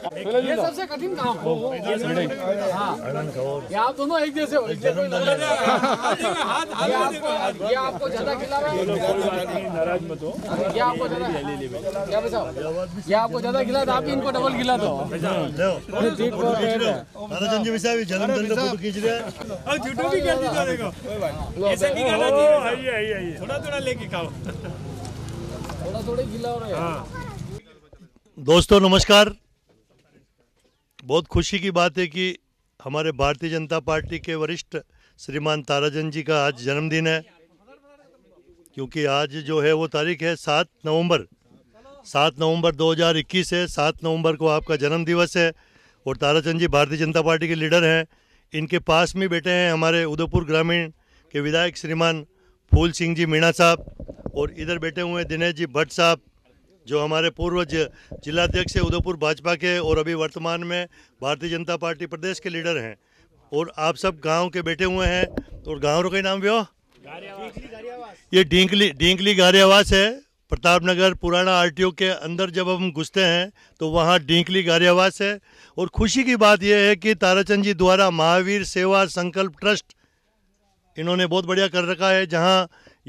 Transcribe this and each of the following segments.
ये सबसे कठिन काम हो हाँ। ये आप दोनों एक जैसे हो ये आपको ज्यादा खिला रहा है ये आपको ज्यादा खिला था तो आप इनको डबल खिला दो हाँ, थोड़ा थोड़ा लेके खाओ थोड़ा थोड़ा हाँ। दोस्तों नमस्कार बहुत खुशी की बात है कि हमारे भारतीय जनता पार्टी के वरिष्ठ श्रीमान ताराजन जी का आज जन्मदिन है क्योंकि आज जो है वो तारीख है सात नवंबर सात नवंबर 2021 है सात नवंबर को आपका जन्म दिवस है और ताराचंद जी भारतीय जनता पार्टी के लीडर हैं इनके पास में बैठे हैं हमारे उदयपुर ग्रामीण के विधायक श्रीमान फूल सिंह जी मीणा साहब और इधर बैठे हुए हैं दिनेश जी भट्ट साहब जो हमारे पूर्व जिलाध्यक्ष है उदयपुर भाजपा के और अभी वर्तमान में भारतीय जनता पार्टी प्रदेश के लीडर हैं और आप सब गांव के बैठे हुए हैं और गाँव का नाम हो ये डींकली डींकली गारियावास है प्रताप नगर पुराना आर के अंदर जब हम घुसते हैं तो वहाँ डींकली गारियावास है और खुशी की बात यह है कि ताराचंद जी द्वारा महावीर सेवा संकल्प ट्रस्ट इन्होंने बहुत बढ़िया कर रखा है जहाँ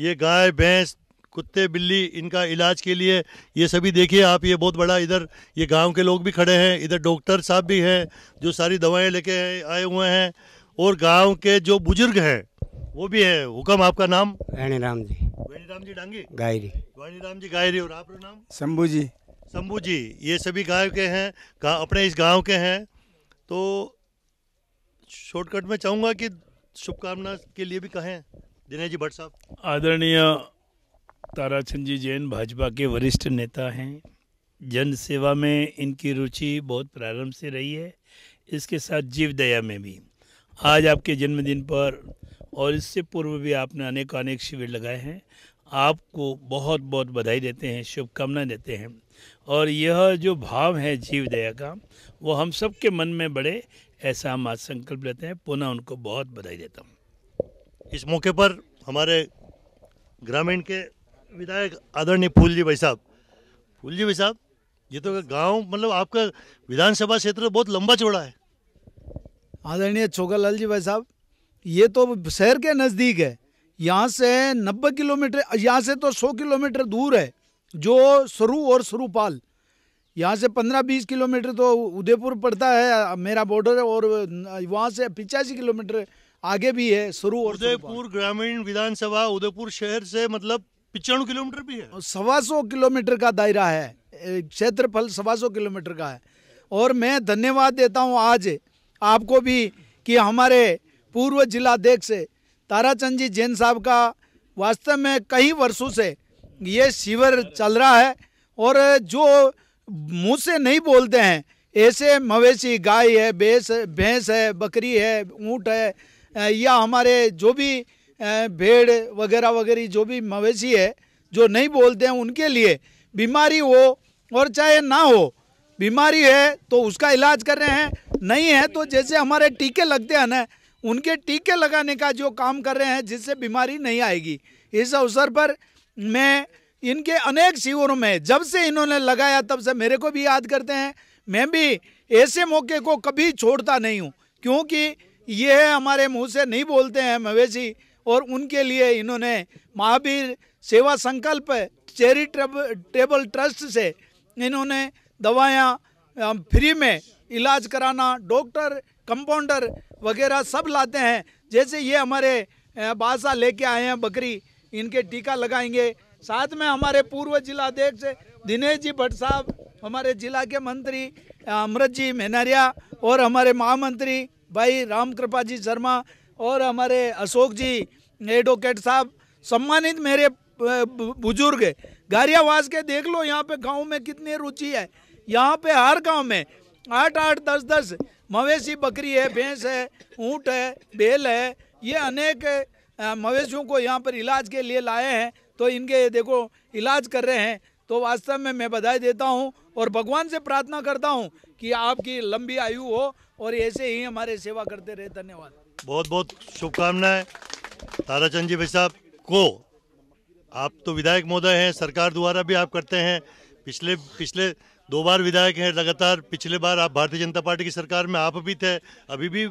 ये गाय भैंस कुत्ते बिल्ली इनका इलाज के लिए ये सभी देखिए आप ये बहुत बड़ा इधर ये गांव के लोग भी खड़े हैं इधर डॉक्टर साहब भी हैं जो सारी दवाएं लेके आए हुए हैं और गांव के जो बुजुर्ग हैं वो भी है हुक्म आपका नाम राम जी राम जी डांगी गायरी राम जी गायरी और आपका नाम शंभू जी शंभू जी ये सभी गाँव के हैं अपने इस गाँव के हैं तो शॉर्टकट में चाहूँगा कि शुभकामना के लिए भी कहें दिनेश जी भट्ट साहब आदरणीय ताराचंद जी जैन भाजपा के वरिष्ठ नेता हैं जन सेवा में इनकी रुचि बहुत प्रारंभ से रही है इसके साथ जीव दया में भी आज आपके जन्मदिन पर और इससे पूर्व भी आपने अनेक अनेक शिविर लगाए हैं आपको बहुत बहुत बधाई देते हैं शुभकामनाएं देते हैं और यह जो भाव है जीव दया का वो हम सब के मन में बढ़े ऐसा हम आज संकल्प लेते हैं पुनः उनको बहुत बधाई देता हूँ इस मौके पर हमारे ग्रामीण के विधायक आदरणीय फूल जी भाई साहब फूल जी भाई साहब ये तो गांव मतलब आपका विधानसभा क्षेत्र बहुत लंबा चौड़ा है आदरणीय छोगालाल जी भाई साहब ये तो शहर के नज़दीक है यहाँ से नब्बे किलोमीटर यहाँ से तो सौ किलोमीटर दूर है जो सरू और सरूपाल यहाँ से पंद्रह बीस किलोमीटर तो उदयपुर पड़ता है मेरा बॉर्डर है और वहाँ से पिचासी किलोमीटर आगे भी है सरू और उदयपुर ग्रामीण विधानसभा उदयपुर शहर से मतलब पिचानवे किलोमीटर भी है सवा सौ किलोमीटर का दायरा है क्षेत्रफल सवा सौ किलोमीटर का है और मैं धन्यवाद देता हूँ आज आपको भी कि हमारे पूर्व जिलाध्यक्ष ताराचंद जी जैन साहब का वास्तव में कई वर्षों से ये शिविर चल रहा है और जो मुँह से नहीं बोलते हैं ऐसे मवेशी गाय है भैंस भैंस है बकरी है ऊँट है या हमारे जो भी भेड़ वगैरह वगैरह जो भी मवेशी है जो नहीं बोलते हैं उनके लिए बीमारी हो और चाहे ना हो बीमारी है तो उसका इलाज कर रहे हैं नहीं है तो जैसे हमारे टीके लगते हैं ना उनके टीके लगाने का जो काम कर रहे हैं जिससे बीमारी नहीं आएगी इस अवसर पर मैं इनके अनेक शिविरों में जब से इन्होंने लगाया तब से मेरे को भी याद करते हैं मैं भी ऐसे मौके को कभी छोड़ता नहीं हूँ क्योंकि ये हमारे मुँह से नहीं बोलते हैं मवेशी और उनके लिए इन्होंने महावीर सेवा संकल्प चैरिटेबल ट्रस्ट से इन्होंने दवायाँ फ्री में इलाज कराना डॉक्टर कंपाउंडर वगैरह सब लाते हैं जैसे ये हमारे बादशाह लेके आए हैं बकरी इनके टीका लगाएंगे साथ में हमारे पूर्व जिला अध्यक्ष दिनेश जी भट्ट साहब हमारे जिला के मंत्री अमृत जी मेनारिया और हमारे महामंत्री भाई रामकृपा जी शर्मा और हमारे अशोक जी एडवोकेट साहब सम्मानित मेरे बुजुर्ग गारियावास के देख लो यहाँ पे गाँव में कितनी रुचि है यहाँ पे हर गाँव में आठ आठ दस दस मवेशी बकरी है भैंस है ऊँट है बेल है ये अनेक मवेशियों को यहाँ पर इलाज के लिए लाए हैं तो इनके देखो इलाज कर रहे हैं तो वास्तव में मैं बधाई देता हूँ और भगवान से प्रार्थना करता हूँ कि आपकी लंबी आयु हो और ऐसे ही हमारे सेवा करते रहे धन्यवाद बहुत बहुत शुभकामनाएं ताराचंद जी भाई साहब को आप तो विधायक महोदय हैं सरकार द्वारा भी आप करते हैं पिछले पिछले दो बार विधायक हैं लगातार पिछले बार आप भारतीय जनता पार्टी की सरकार में आप भी थे अभी भी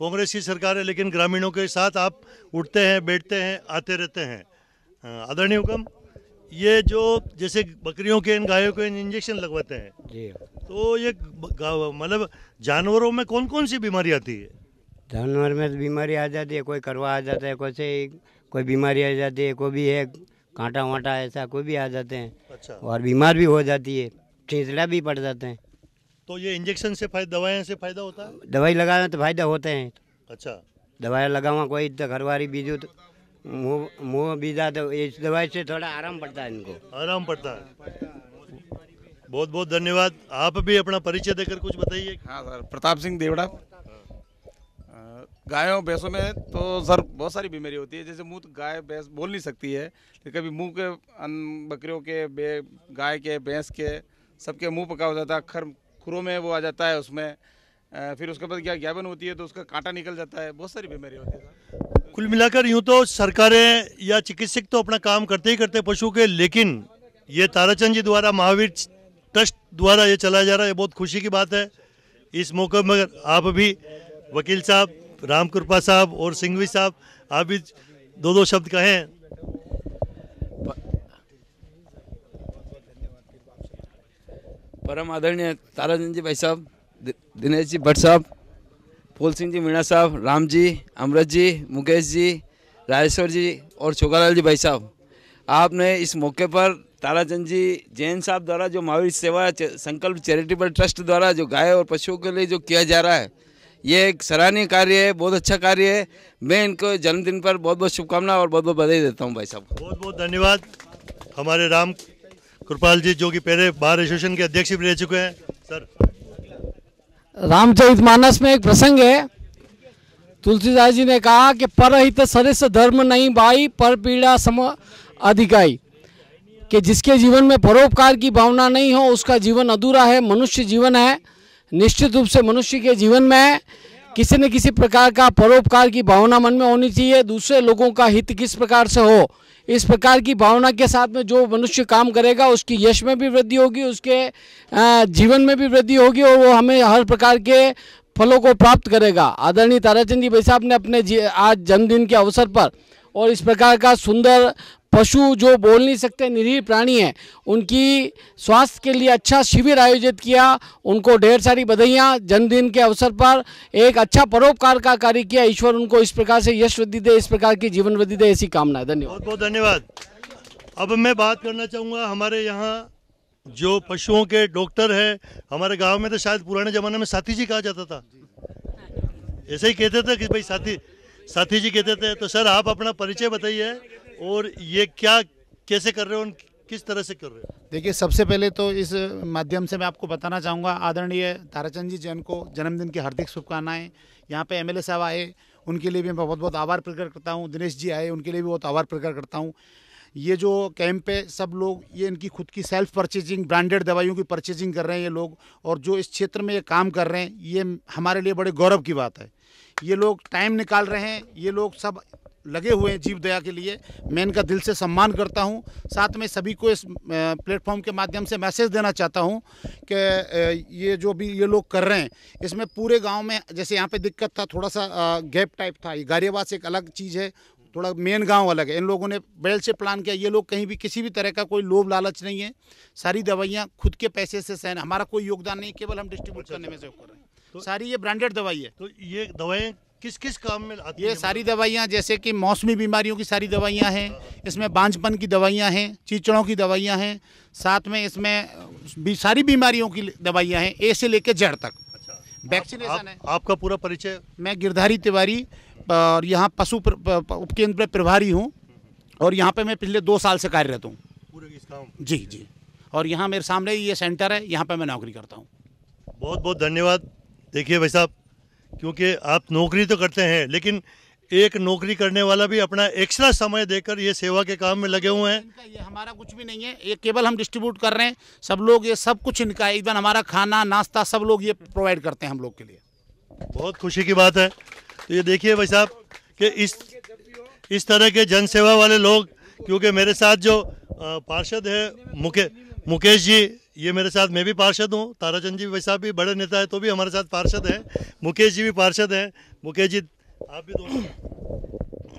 कांग्रेस की सरकार है लेकिन ग्रामीणों के साथ आप उठते हैं बैठते हैं आते रहते हैं आदरणीय हुक्म ये जो जैसे बकरियों के इन गायों के इंजेक्शन लगवाते हैं तो ये मतलब जानवरों में कौन कौन सी बीमारी आती है जानवर में तो बीमारी आ जाती है कोई करवा आ जाता है कोई से कोई बीमारी आ जाती है कोई भी है कांटा वाटा ऐसा कोई भी आ जाते हैं अच्छा और बीमार भी हो जाती है चींचड़ा भी पड़ जाते हैं तो ये इंजेक्शन से फायदा से फायदा होता है दवाई लगाना तो फायदा होते हैं अच्छा दवाई लगावा कोई तो घरवारी बीजू तो मुँह मुँह बीजा तो इस दवाई से थोड़ा आराम पड़ता है इनको आराम पड़ता है बहुत बहुत धन्यवाद आप भी अपना परिचय देकर कुछ बताइए हाँ सर प्रताप सिंह देवड़ा गायों भैंसों में तो सर बहुत सारी बीमारी होती है जैसे मुँह तो गाय भैंस बोल नहीं सकती है तो कभी मुँह के बकरियों के गाय के भैंस के सबके मुँह पका हो जाता है खर खुरों में वो आ जाता है उसमें फिर उसके बाद क्या ज्ञापन होती है तो उसका कांटा निकल जाता है बहुत सारी बीमारी होती है कुल मिलाकर यूँ तो सरकारें या चिकित्सक तो अपना काम करते ही करते पशु के लेकिन ये ताराचंद जी द्वारा महावीर ट्रस्ट द्वारा ये चलाया जा रहा है ये बहुत खुशी की बात है इस मौके पर आप भी वकील साहब राम कृपा साहब और सिंघवी साहब आप भी दो दो शब्द कहें परम आदरणीय ताराचंद जी भाई साहब दिनेश जी भट्ट साहब फूल सिंह जी मीणा साहब राम जी अमृत जी मुकेश जी राजेश्वर जी और छोकालाल जी भाई साहब आपने इस मौके पर ताराचंद जी जैन साहब द्वारा जो महावीर सेवा संकल्प चैरिटेबल ट्रस्ट द्वारा जो गाय और पशुओं के लिए जो किया जा रहा है ये एक सराहनीय कार्य है बहुत अच्छा कार्य है मैं इनको जन्मदिन पर बहुत बहुत शुभकामना और बहुत बहुत बधाई देता हूँ भाई साहब बहुत बहुत धन्यवाद हमारे राम कृपाल जी जो कि पहले बार एसोसिएशन के अध्यक्ष भी रह चुके हैं सर रामचरित मानस में एक प्रसंग है तुलसीदास जी ने कहा कि पर हित सरस धर्म नहीं भाई पर पीड़ा सम अधिकाई कि जिसके जीवन में परोपकार की भावना नहीं हो उसका जीवन अधूरा है मनुष्य जीवन है निश्चित रूप से मनुष्य के जीवन में किसी न किसी प्रकार का परोपकार की भावना मन में होनी चाहिए दूसरे लोगों का हित किस प्रकार से हो इस प्रकार की भावना के साथ में जो मनुष्य काम करेगा उसकी यश में भी वृद्धि होगी उसके जीवन में भी वृद्धि होगी और वो हमें हर प्रकार के फलों को प्राप्त करेगा आदरणीय ताराचंद जी भाई साहब ने अपने आज जन्मदिन के अवसर पर और इस प्रकार का सुंदर पशु जो बोल नहीं सकते निरीह प्राणी हैं उनकी स्वास्थ्य के लिए अच्छा शिविर आयोजित किया उनको ढेर सारी बधाइयाँ जन्मदिन के अवसर पर एक अच्छा परोपकार का कार्य किया ईश्वर उनको इस प्रकार से यश वृद्धि दे इस प्रकार की जीवन वृद्धि दे ऐसी कामना है धन्यवाद बहुत बहुत धन्यवाद अब मैं बात करना चाहूँगा हमारे यहाँ जो पशुओं के डॉक्टर है हमारे गाँव में तो शायद पुराने ज़माने में साथी जी कहा जाता था ऐसे ही कहते थे कि भाई साथी साथी जी कहते थे तो सर आप अपना परिचय बताइए और ये क्या कैसे कर रहे हो किस तरह से कर रहे हो देखिए सबसे पहले तो इस माध्यम से मैं आपको बताना चाहूँगा आदरणीय ताराचंद जी जैन को जन्मदिन की हार्दिक शुभकामनाएं यहाँ पे एमएलए साहब आए उनके लिए भी मैं बहुत बहुत आभार प्रकट करता हूँ दिनेश जी आए उनके लिए भी बहुत आभार प्रकट करता हूँ ये जो कैंप है सब लोग ये इनकी खुद की सेल्फ परचेजिंग ब्रांडेड दवाइयों की परचेजिंग कर रहे हैं ये लोग और जो इस क्षेत्र में ये काम कर रहे हैं ये हमारे लिए बड़े गौरव की बात है ये लोग टाइम निकाल रहे हैं ये लोग सब लगे हुए हैं जीव दया के लिए मैं इनका दिल से सम्मान करता हूं साथ में सभी को इस प्लेटफॉर्म के माध्यम से मैसेज देना चाहता हूं कि ये जो भी ये लोग कर रहे हैं इसमें पूरे गांव में जैसे यहाँ पे दिक्कत था थोड़ा सा गैप टाइप था ये गारियाबाद से एक अलग चीज़ है थोड़ा मेन गांव अलग है इन लोगों ने बैल से प्लान किया ये लोग कहीं भी किसी भी तरह का कोई लोभ लालच नहीं है सारी दवाइयाँ खुद के पैसे से सहन हमारा कोई योगदान नहीं केवल हम डिस्ट्रीब्यूट अच्छा, करने अच्छा। में से कर रहे हैं तो सारी ये ब्रांडेड दवाई है तो ये दवाएँ किस किस काम में आती ये सारी दवाइयाँ जैसे कि मौसमी बीमारियों की सारी दवाइयाँ हैं इसमें बांझपन की दवाइयाँ हैं चीचड़ों की दवाइयाँ हैं साथ में इसमें भी सारी बीमारियों की दवाइयाँ हैं ए से लेकर जड़ तक वैक्सीनेशन अच्छा। आप, है आपका पूरा परिचय मैं गिरधारी तिवारी और यहाँ पशु उपकेंद्र प्रभारी हूँ और यहाँ पे मैं पिछले दो साल से कार्यरत हूँ जी जी और यहाँ मेरे सामने ये सेंटर है यहाँ पे मैं नौकरी करता हूँ बहुत बहुत धन्यवाद देखिए भाई साहब क्योंकि आप नौकरी तो करते हैं लेकिन एक नौकरी करने वाला भी अपना एक्स्ट्रा समय देकर ये सेवा के काम में लगे हुए हैं ये हमारा कुछ भी नहीं है ये केवल हम डिस्ट्रीब्यूट कर रहे हैं सब लोग ये सब कुछ इनका इवन हमारा खाना नाश्ता सब लोग ये प्रोवाइड करते हैं हम लोग के लिए बहुत खुशी की बात है तो ये देखिए भाई साहब कि इस इस तरह के जन सेवा वाले लोग क्योंकि मेरे साथ जो पार्षद है मुके मुकेश जी ये मेरे साथ मैं भी पार्षद हूँ ताराचंद जी वैसा भी बड़े नेता है तो भी हमारे साथ पार्षद है मुकेश जी भी पार्षद है मुकेश जी आप भी दोस्त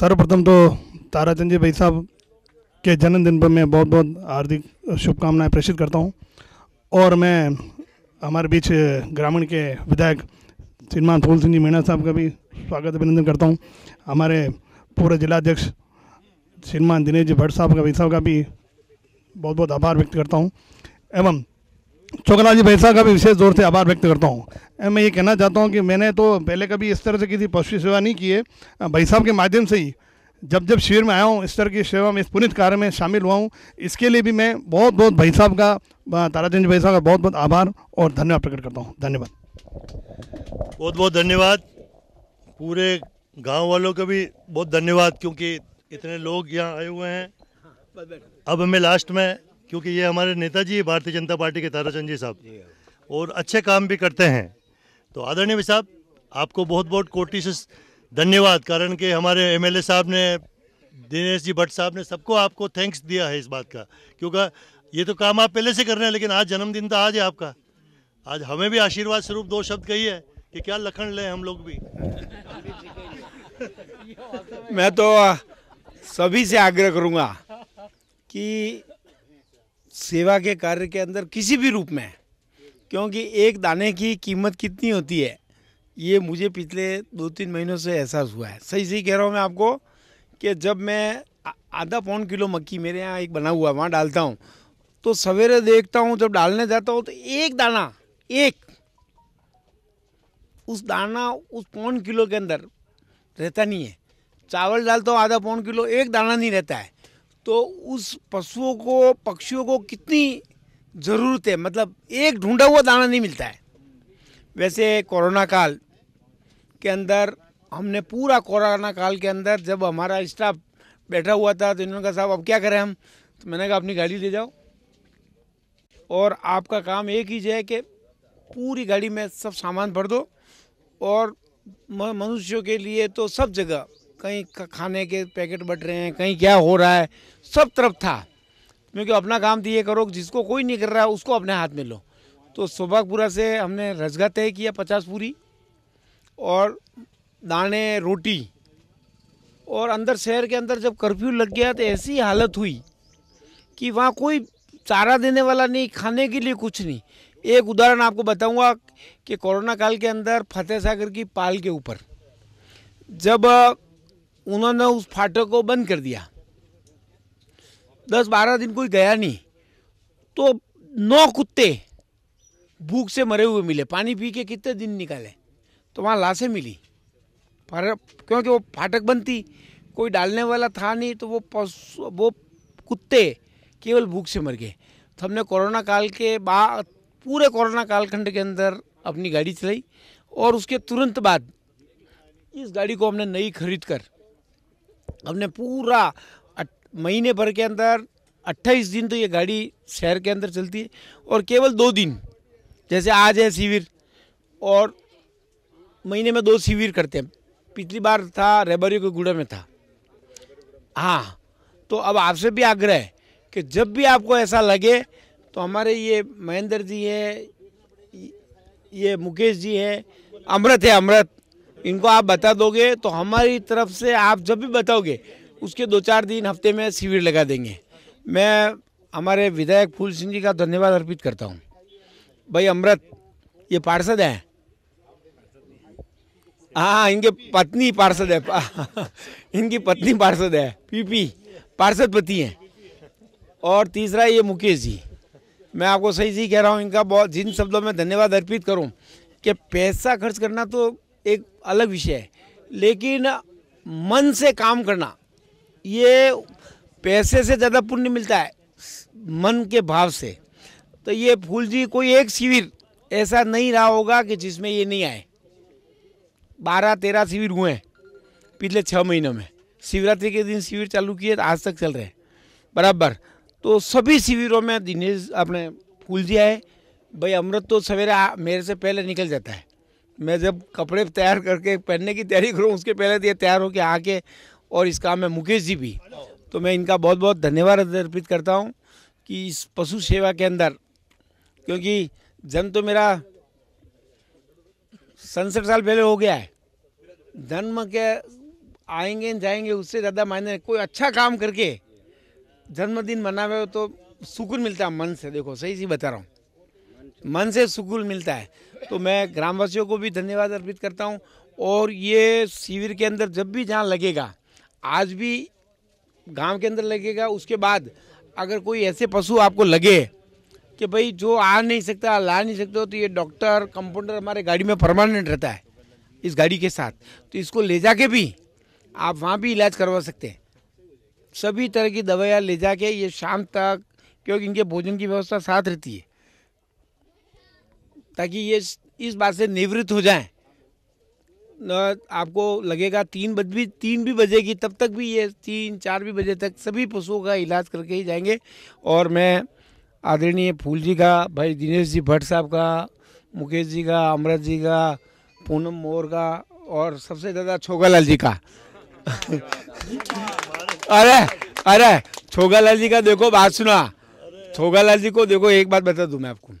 सर्वप्रथम तो ताराचंद जी भाई साहब के जन्मदिन पर मैं बहुत बहुत हार्दिक शुभकामनाएं प्रेषित करता हूँ और मैं हमारे बीच ग्रामीण के विधायक श्रीमान फूल सिंह जी मीणा साहब का भी स्वागत अभिनंदन करता हूँ हमारे पूरे जिलाध्यक्ष श्रीमान दिनेश जी भट्ट साहब का भाई साहब का भी बहुत बहुत आभार व्यक्त करता हूँ एवं चोकला जी भैसा का भी विशेष दौर से आभार व्यक्त करता हूँ मैं ये कहना चाहता हूँ कि मैंने तो पहले कभी इस तरह से किसी पशु सेवा नहीं की है भाई साहब के माध्यम से ही जब जब शिविर में आया हूँ इस तरह की सेवा में इस पुनित कार्य में शामिल हुआ हूँ इसके लिए भी मैं बहुत बहुत भाई साहब का ताराचंद भाई साहब का बहुत बहुत आभार और धन्यवाद प्रकट करता हूँ धन्यवाद बहुत बहुत धन्यवाद पूरे गाँव वालों का भी बहुत धन्यवाद क्योंकि इतने लोग यहाँ आए हुए हैं अब हमें लास्ट में क्योंकि ये हमारे नेताजी जी भारतीय जनता पार्टी के ताराचंद जी साहब हाँ। और अच्छे काम भी करते हैं तो आदरणीय भाई साहब आपको बहुत बहुत कोटि से धन्यवाद कारण कि हमारे एमएलए साहब ने दिनेश जी भट्ट साहब ने सबको आपको थैंक्स दिया है इस बात का क्योंकि ये तो काम आप पहले से कर रहे हैं लेकिन आज जन्मदिन तो आज है आपका आज हमें भी आशीर्वाद स्वरूप दो शब्द कही है कि क्या लखन लें हम लोग भी मैं तो सभी से आग्रह करूँगा कि सेवा के कार्य के अंदर किसी भी रूप में क्योंकि एक दाने की कीमत कितनी होती है ये मुझे पिछले दो तीन महीनों से एहसास हुआ है सही सही कह रहा हूँ मैं आपको कि जब मैं आधा पौन किलो मक्की मेरे यहाँ एक बना हुआ है वहाँ डालता हूँ तो सवेरे देखता हूँ जब डालने जाता हूँ तो एक दाना एक उस दाना उस पौन किलो के अंदर रहता नहीं है चावल डालता हूँ आधा पौन किलो एक दाना नहीं रहता है तो उस पशुओं को पक्षियों को कितनी ज़रूरत है मतलब एक ढूंढा हुआ दाना नहीं मिलता है वैसे कोरोना काल के अंदर हमने पूरा कोरोना काल के अंदर जब हमारा स्टाफ बैठा हुआ था तो इन्होंने कहा साहब अब क्या करें हम तो मैंने कहा अपनी गाड़ी ले जाओ और आपका काम एक ही है कि पूरी गाड़ी में सब सामान भर दो और मनुष्यों के लिए तो सब जगह कहीं खाने के पैकेट बट रहे हैं कहीं क्या हो रहा है सब तरफ था क्योंकि अपना काम दिए तो करो जिसको कोई नहीं कर रहा है उसको अपने हाथ में लो तो सोभागपुरा से हमने रजगा तय किया पचास पूरी और दाने रोटी और अंदर शहर के अंदर जब कर्फ्यू लग गया तो ऐसी हालत हुई कि वहाँ कोई चारा देने वाला नहीं खाने के लिए कुछ नहीं एक उदाहरण आपको बताऊंगा कि कोरोना काल के अंदर फतेह सागर की पाल के ऊपर जब उन्होंने उस फाटक को बंद कर दिया दस बारह दिन कोई गया नहीं तो नौ कुत्ते भूख से मरे हुए मिले पानी पी के कितने दिन निकाले तो वहाँ लाशें मिली पर क्योंकि वो फाटक बंद थी कोई डालने वाला था नहीं तो वो पशु वो कुत्ते केवल भूख से मर गए तो हमने कोरोना काल के बाद पूरे कोरोना कालखंड के अंदर अपनी गाड़ी चलाई और उसके तुरंत बाद इस गाड़ी को हमने नई खरीद कर हमने पूरा महीने भर के अंदर 28 दिन तो ये गाड़ी शहर के अंदर चलती है और केवल दो दिन जैसे आज है शिविर और महीने में दो शिविर करते हैं पिछली बार था रेबरियो के गुड़ा में था हाँ तो अब आपसे भी आग्रह है कि जब भी आपको ऐसा लगे तो हमारे ये महेंद्र जी हैं ये मुकेश जी हैं अमृत है अमृत इनको आप बता दोगे तो हमारी तरफ से आप जब भी बताओगे उसके दो चार दिन हफ्ते में शिविर लगा देंगे मैं हमारे विधायक फूल सिंह जी का धन्यवाद अर्पित करता हूँ भाई अमृत ये पार्षद हैं हाँ, हाँ इनके पत्नी पार्षद है इनकी पत्नी पार्षद है पीपी पार्षद पति हैं और तीसरा ये मुकेश जी मैं आपको सही सही कह रहा हूँ इनका बहुत जिन शब्दों में धन्यवाद अर्पित करूँ कि पैसा खर्च करना तो अलग विषय है लेकिन मन से काम करना ये पैसे से ज़्यादा पुण्य मिलता है मन के भाव से तो ये फूल जी कोई एक शिविर ऐसा नहीं रहा होगा कि जिसमें ये नहीं आए बारह तेरह शिविर हुए हैं पिछले छः महीनों में शिवरात्रि के दिन शिविर चालू किए आज तक चल रहे हैं बराबर तो सभी शिविरों में दिनेश अपने फूल जी आए भाई अमृत तो सवेरे मेरे से पहले निकल जाता है मैं जब कपड़े तैयार करके पहनने की तैयारी करूँ उसके पहले तो ये तैयार होकर आके और इस काम में मुकेश जी भी तो मैं इनका बहुत बहुत धन्यवाद अर्पित करता हूँ कि इस पशु सेवा के अंदर क्योंकि जन्म तो मेरा सड़सठ साल पहले हो गया है जन्म के आएंगे जाएंगे उससे ज़्यादा मायने कोई अच्छा काम करके जन्मदिन मनावे तो सुकून मिलता है मन से देखो सही सी बता रहा हूँ मन से सुकून मिलता है तो मैं ग्रामवासियों को भी धन्यवाद अर्पित करता हूँ और ये शिविर के अंदर जब भी जहाँ लगेगा आज भी गांव के अंदर लगेगा उसके बाद अगर कोई ऐसे पशु आपको लगे कि भाई जो आ नहीं सकता ला नहीं सकते तो ये डॉक्टर कंपाउंडर हमारे गाड़ी में परमानेंट रहता है इस गाड़ी के साथ तो इसको ले जाके भी आप वहाँ भी इलाज करवा सकते हैं सभी तरह की दवाइयाँ ले जाके ये शाम तक क्योंकि इनके भोजन की व्यवस्था साथ रहती है ताकि ये इस बात से निवृत्त हो जाए आपको लगेगा तीन बज भी तीन भी बजेगी तब तक भी ये तीन चार भी बजे तक सभी पशुओं का इलाज करके ही जाएंगे और मैं आदरणीय फूल जी का भाई दिनेश जी भट्ट साहब का मुकेश जी का अमृत जी का पूनम मोर का और सबसे ज़्यादा छोगालाल जी का अरे अरे छोगालाल जी का देखो बात सुना छोगालाल जी को देखो एक बात बता दूँ मैं आपको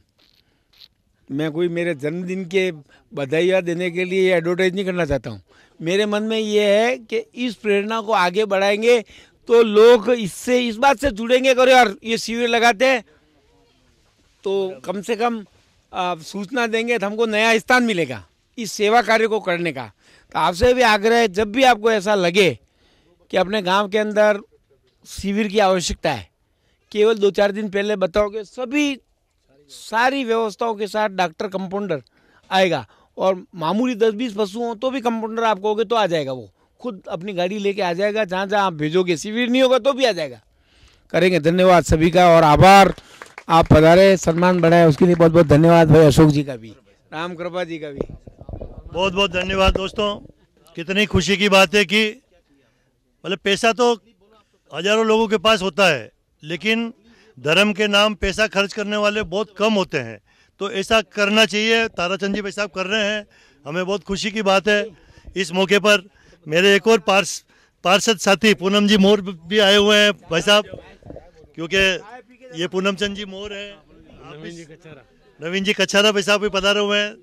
मैं कोई मेरे जन्मदिन के बधाइयाँ देने के लिए एडवर्टाइज नहीं करना चाहता हूँ मेरे मन में ये है कि इस प्रेरणा को आगे बढ़ाएंगे तो लोग इससे इस बात से जुड़ेंगे करो यार ये शिविर लगाते हैं तो कम से कम आप सूचना देंगे तो हमको नया स्थान मिलेगा इस सेवा कार्य को करने का तो आपसे भी आग्रह है जब भी आपको ऐसा लगे कि अपने गांव के अंदर शिविर की आवश्यकता है केवल दो चार दिन पहले बताओगे सभी सारी व्यवस्थाओं के साथ डॉक्टर कंपाउंडर आएगा और मामूली दस बीस पशु हों तो भी कंपाउंडर आप कहोगे तो आ जाएगा वो खुद अपनी गाड़ी लेके आ जाएगा जहाँ जहाँ आप भेजोगे शिविर नहीं होगा तो भी आ जाएगा करेंगे धन्यवाद सभी का और आभार आप पधारे सम्मान बढ़ाए उसके लिए बहुत बहुत धन्यवाद भाई अशोक जी का भी राम कृपा जी का भी बहुत बहुत धन्यवाद दोस्तों कितनी खुशी की बात है कि मतलब पैसा तो हजारों लोगों के पास होता है लेकिन धर्म के नाम पैसा खर्च करने वाले बहुत कम होते हैं तो ऐसा करना चाहिए ताराचंद जी भाई साहब कर रहे हैं हमें बहुत खुशी की बात है इस मौके पर मेरे एक और पार्स पार्षद साथी पूनम जी मोर भी आए हुए हैं भाई साहब क्योंकि ये पूनम चंद जी मोर है नवीन जी कचारा नवीन जी कचारा भाई साहब भी पधारे हुए हैं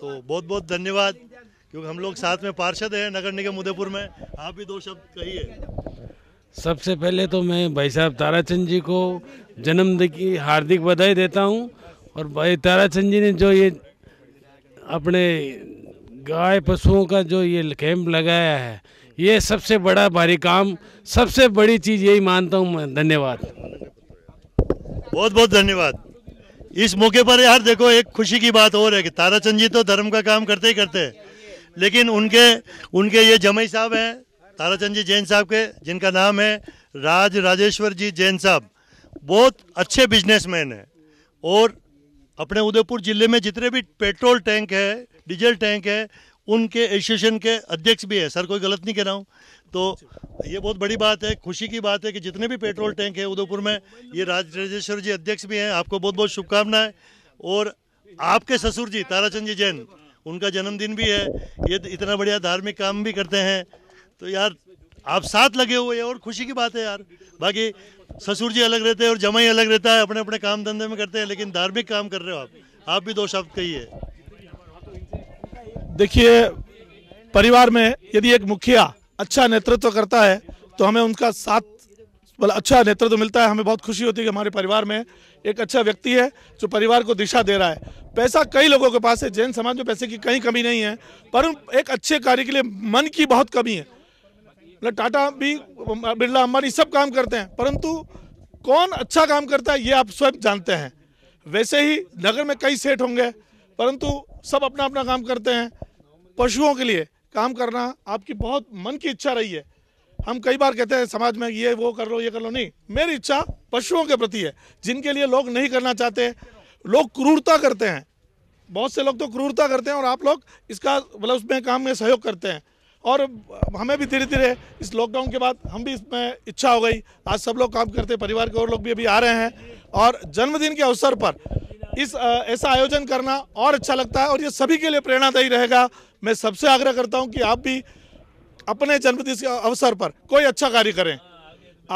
तो बहुत बहुत धन्यवाद क्योंकि हम लोग साथ में पार्षद हैं नगर निगम उदयपुर में आप भी दो शब्द है सबसे पहले तो मैं भाई साहब ताराचंद जी को जन्मदिन की हार्दिक बधाई देता हूँ और भाई ताराचंद जी ने जो ये अपने गाय पशुओं का जो ये कैंप लगाया है ये सबसे बड़ा भारी काम सबसे बड़ी चीज़ यही मानता हूँ मैं धन्यवाद बहुत बहुत धन्यवाद इस मौके पर यार देखो एक खुशी की बात और है कि ताराचंद जी तो धर्म का काम करते ही करते हैं लेकिन उनके उनके ये जमई साहब हैं ताराचंद जी जैन साहब के जिनका नाम है राज राजेश्वर जी जैन साहब बहुत अच्छे बिजनेसमैन हैं और अपने उदयपुर ज़िले में जितने भी पेट्रोल टैंक है डीजल टैंक है उनके एसोसिएशन के अध्यक्ष भी है सर कोई गलत नहीं कह रहा हूँ तो ये बहुत बड़ी बात है खुशी की बात है कि जितने भी पेट्रोल टैंक है उदयपुर में ये राज राजेश्वर जी अध्यक्ष भी हैं आपको बहुत बहुत शुभकामनाएं और आपके ससुर जी ताराचंद जी जैन उनका जन्मदिन भी है ये इतना बढ़िया धार्मिक काम भी करते हैं तो यार आप साथ लगे हुए हैं और खुशी की बात है यार बाकी ससुर जी अलग रहते हैं और जमाई अलग रहता है अपने अपने काम धंधे में करते हैं लेकिन धार्मिक काम कर रहे हो आप आप भी दो शब्द कहिए देखिए परिवार में यदि एक मुखिया अच्छा नेतृत्व करता है तो हमें उनका साथ मतलब अच्छा नेतृत्व मिलता है हमें बहुत खुशी होती है कि हमारे परिवार में एक अच्छा व्यक्ति है जो परिवार को दिशा दे रहा है पैसा कई लोगों के पास है जैन समाज में पैसे की कहीं कमी नहीं है पर एक अच्छे कार्य के लिए मन की बहुत कमी है मतलब टाटा भी बिरला अंबानी सब काम करते हैं परंतु कौन अच्छा काम करता है ये आप स्वयं जानते हैं वैसे ही नगर में कई सेठ होंगे परंतु सब अपना अपना काम करते हैं पशुओं के लिए काम करना आपकी बहुत मन की इच्छा रही है हम कई बार कहते हैं समाज में ये वो कर लो ये कर लो नहीं मेरी इच्छा पशुओं के प्रति है जिनके लिए लोग नहीं करना चाहते लोग क्रूरता करते हैं बहुत से लोग तो क्रूरता करते हैं और आप लोग इसका मतलब उसमें काम में सहयोग करते हैं और हमें भी धीरे धीरे इस लॉकडाउन के बाद हम भी इसमें इच्छा हो गई आज सब लोग काम करते परिवार के और लोग भी अभी आ रहे हैं और जन्मदिन के अवसर पर इस ऐसा आयोजन करना और अच्छा लगता है और ये सभी के लिए प्रेरणादायी रहेगा मैं सबसे आग्रह करता हूँ कि आप भी अपने जन्मदिन के अवसर पर कोई अच्छा कार्य करें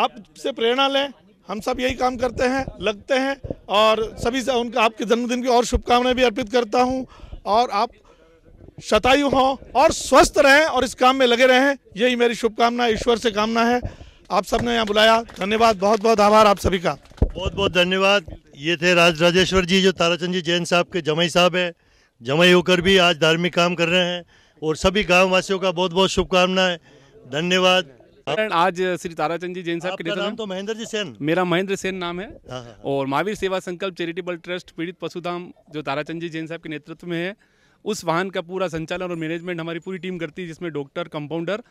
आपसे प्रेरणा लें हम सब यही काम करते हैं लगते हैं और सभी से उनका आपके जन्मदिन की और शुभकामनाएं भी अर्पित करता हूं और आप शतायु हों और स्वस्थ रहें और इस काम में लगे रहें यही मेरी शुभकामना ईश्वर से कामना है आप सबने यहाँ बुलाया धन्यवाद बहुत बहुत आभार आप सभी का बहुत बहुत धन्यवाद ये थे राज राजेश्वर जी जो ताराचंद जी जैन साहब के जमई साहब हैं जमई होकर भी आज धार्मिक काम कर रहे हैं और सभी गाँव वासियों का बहुत बहुत शुभकामनाएं धन्यवाद आज श्री ताराचंद जी जैन साहब के नाम तो महेंद्र जी सेन मेरा महेंद्र सेन नाम है हाँ, हाँ, हाँ। और महावीर सेवा संकल्प चैरिटेबल ट्रस्ट पीड़ित पशुधाम जो ताराचंद जी जैन साहब के नेतृत्व में है उस वाहन का पूरा संचालन और मैनेजमेंट हमारी पूरी टीम करती है जिसमें डॉक्टर कंपाउंडर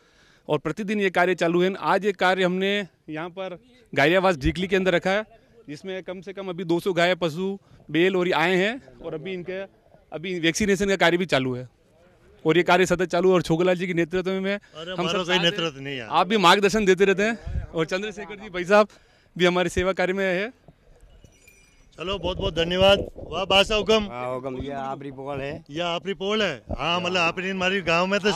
और प्रतिदिन ये कार्य चालू है आज ये कार्य हमने यहाँ पर गायवास ढीकली के अंदर रखा है जिसमें कम से कम अभी 200 गाय पशु बेल और आए हैं और अभी इनके अभी वैक्सीनेशन का कार्य भी चालू है और ये कार्य सतत चालू और छोगलाल जी के नेतृत्व में हम सब नेतृत्व नहीं आप भी मार्गदर्शन देते रहते हैं और चंद्रशेखर जी भाई साहब भी हमारे सेवा कार्य में है चलो बहुत बहुत धन्यवाद वाह बासा हुक्म ये आबरी पोल है यह आबरी पोल है हाँ मतलब आपरी हमारी गांव में तो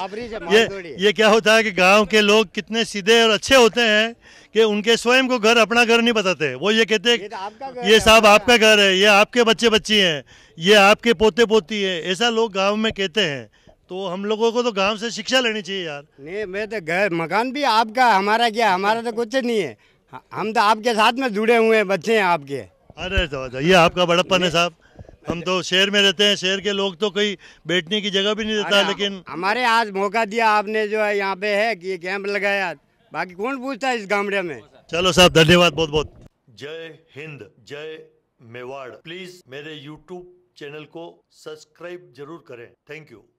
ये ये क्या होता है कि गांव के लोग कितने सीधे और अच्छे होते हैं कि उनके स्वयं को घर अपना घर नहीं बताते वो ये कहते ये, तो ये साहब आपका घर है ये आपके बच्चे बच्ची हैं ये आपके पोते पोती है ऐसा लोग गाँव में कहते हैं तो हम लोगों को तो गांव से शिक्षा लेनी चाहिए यार नहीं मैं तो घर मकान भी आपका हमारा क्या हमारा तो कुछ नहीं है हम तो आपके साथ में जुड़े हुए हैं बच्चे हैं आपके अरे तो, तो, ये आपका बड़प्पन है साहब हम तो शहर में रहते हैं शहर के लोग तो कोई बैठने की जगह भी नहीं देता लेकिन हमारे आज मौका दिया आपने जो है यहाँ पे है कि कैंप लगाया बाकी कौन पूछता है इस गामे में चलो साहब धन्यवाद बहुत बहुत जय हिंद जय मेवाड़ प्लीज मेरे यूट्यूब चैनल को सब्सक्राइब जरूर करें थैंक यू